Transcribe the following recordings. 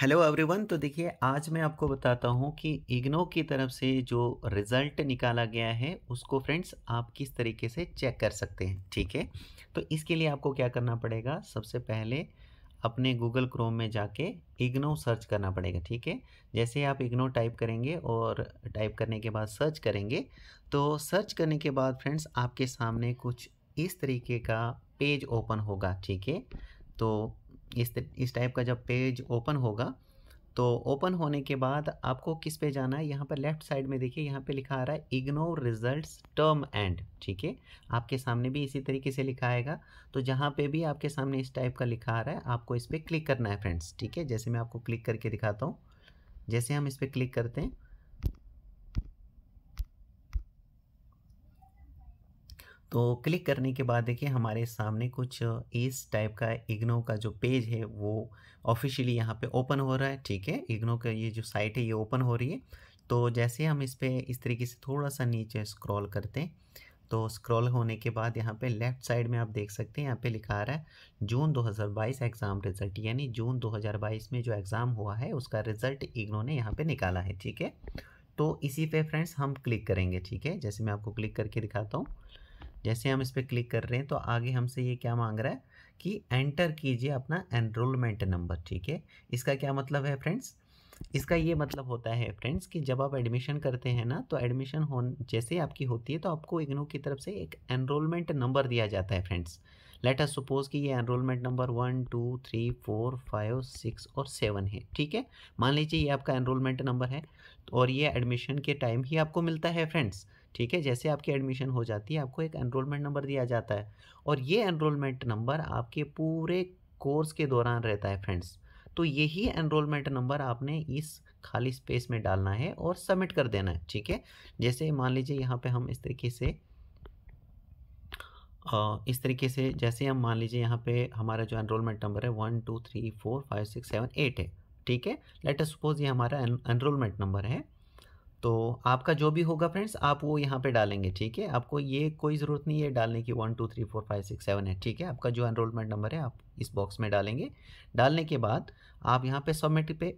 hello everyone तो देखिए आज मैं आपको बताता हूँ कि इग्नो की तरफ से जो रिज़ल्ट निकाला गया है उसको फ्रेंड्स आप किस तरीके से चेक कर सकते हैं ठीक है तो इसके लिए आपको क्या करना पड़ेगा सबसे पहले अपने गूगल क्रोम में जाके इग्नो सर्च करना पड़ेगा ठीक है जैसे आप इग्नो टाइप करेंगे और टाइप करने के बाद सर्च करेंगे तो सर्च करने के बाद फ्रेंड्स आपके सामने कुछ इस तरीके का पेज ओपन होगा ठीक है तो इस इस टाइप का जब पेज ओपन होगा तो ओपन होने के बाद आपको किस पे जाना है यहाँ पर लेफ्ट साइड में देखिए यहाँ पे लिखा आ रहा है इग्नोर रिजल्ट्स टर्म एंड ठीक है आपके सामने भी इसी तरीके से लिखा आएगा तो जहाँ पे भी आपके सामने इस टाइप का लिखा आ रहा है आपको इस पर क्लिक करना है फ्रेंड्स ठीक है जैसे मैं आपको क्लिक करके दिखाता हूँ जैसे हम इस पर क्लिक करते हैं तो क्लिक करने के बाद देखिए हमारे सामने कुछ इस टाइप का इग्नो का जो पेज है वो ऑफिशियली यहाँ पे ओपन हो रहा है ठीक है इग्नो का ये जो साइट है ये ओपन हो रही है तो जैसे हम इस पर इस तरीके से थोड़ा सा नीचे स्क्रॉल करते हैं तो स्क्रॉल होने के बाद यहाँ पे लेफ़्ट साइड में आप देख सकते हैं यहाँ पे लिखा आ रहा है जून 2022 एग्ज़ाम रिज़ल्ट यानी जून 2022 में जो एग्ज़ाम हुआ है उसका रिज़ल्ट इग्नो ने यहाँ पे निकाला है ठीक है तो इसी पे फ्रेंड्स हम क्लिक करेंगे ठीक है जैसे मैं आपको क्लिक करके दिखाता हूँ जैसे हम इस पर क्लिक कर रहे हैं तो आगे हमसे ये क्या मांग रहा है कि एंटर कीजिए अपना एनरोलमेंट नंबर ठीक है इसका क्या मतलब है फ्रेंड्स इसका ये मतलब होता है फ्रेंड्स कि जब आप एडमिशन करते हैं ना तो एडमिशन हो जैसे आपकी होती है तो आपको इग्नू की तरफ से एक एनरोलमेंट नंबर दिया जाता है फ्रेंड्स लेट अस सपोज कि ये enrolment number one two three four five six और सेवन है ठीक है मान लीजिए ये आपका एनरोलमेंट नंबर है तो और ये एडमिशन के टाइम ही आपको मिलता है फ्रेंड्स ठीक है जैसे आपकी एडमिशन हो जाती है आपको एक एनरोलमेंट नंबर दिया जाता है और ये एनरोलमेंट नंबर आपके पूरे कोर्स के दौरान रहता है फ्रेंड्स तो यही एनरोलमेंट नंबर आपने इस खाली स्पेस में डालना है और सबमिट कर देना है ठीक है जैसे मान लीजिए यहाँ पे हम इस तरीके से इस तरीके से जैसे हम मान लीजिए यहाँ पे हमारा जो एनरोलमेंट नंबर है one two three four five six seven eight है ठीक है लेट अस सपोज ये हमारा एनरोलमेंट नंबर है तो आपका जो भी होगा फ्रेंड्स आप वो यहाँ पे डालेंगे ठीक है आपको ये कोई ज़रूरत नहीं है डालने की one two three four five six seven है ठीक है आपका जो एनरोलमेंट नंबर है आप इस बॉक्स में डालेंगे डालने के बाद आप यहाँ पे सबमिट पे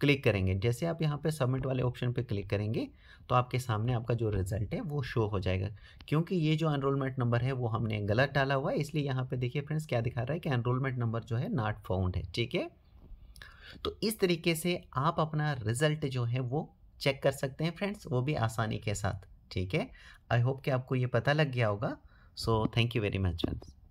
क्लिक करेंगे जैसे आप यहाँ पे सबमिट वाले ऑप्शन पे क्लिक करेंगे तो आपके सामने आपका जो रिजल्ट है वो शो हो जाएगा क्योंकि ये जो एनरोलमेंट नंबर है वो हमने गलत डाला हुआ है इसलिए यहाँ पर देखिए फ्रेंड्स क्या दिखा रहा है कि एनरोलमेंट नंबर जो है नॉट फाउंड है ठीक है तो इस तरीके से आप अपना रिजल्ट जो है वो चेक कर सकते हैं फ्रेंड्स वो भी आसानी के साथ ठीक है आई होप कि आपको ये पता लग गया होगा so thank you very much friends